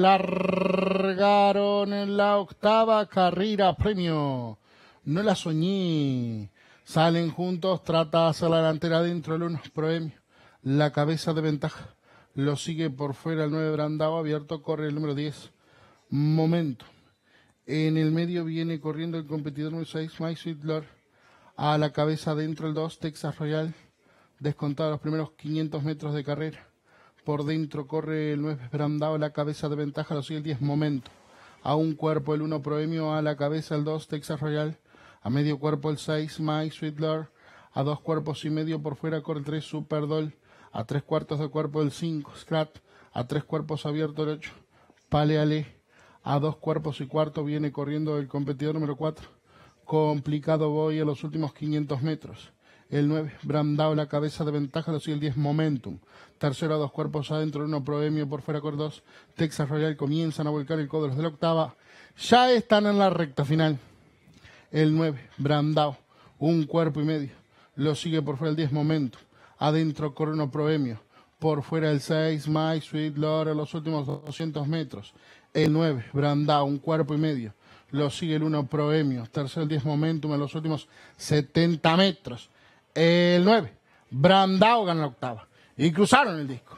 largaron en la octava carrera premio. No la soñé. Salen juntos, trata de hacer la delantera dentro del unos premio, La cabeza de ventaja. Lo sigue por fuera el 9 Brandao, abierto, corre el número 10. Momento. En el medio viene corriendo el competidor número 6, Mike Sweetler. A la cabeza dentro el 2, Texas Royal. Descontado los primeros 500 metros de carrera por dentro corre el 9 Brandao, la cabeza de ventaja, lo sigue el 10 Momento. A un cuerpo el 1 Proemio, a la cabeza el 2 Texas Royal. A medio cuerpo el 6 My Sweet A dos cuerpos y medio por fuera corre el 3 Superdoll. A tres cuartos de cuerpo el 5 Scrat. A tres cuerpos abierto el 8 Paleale. A dos cuerpos y cuarto viene corriendo el competidor número 4. Complicado voy a los últimos 500 metros el 9 Brandao la cabeza de ventaja, lo sigue el 10 Momentum. Tercero a dos cuerpos adentro, uno Proemio por fuera con dos. Texas Royal comienzan a volcar el codo los de la octava. Ya están en la recta final. El 9 Brandao, un cuerpo y medio. Lo sigue por fuera el 10 Momentum. Adentro Corno Proemio. Por fuera el 6 My Sweet Lord los últimos 200 metros. El 9 Brandao, un cuerpo y medio. Lo sigue el 1 Proemio. Tercero el 10 Momentum en los últimos 70 metros. El 9. Brandao ganó la octava. Y cruzaron el disco.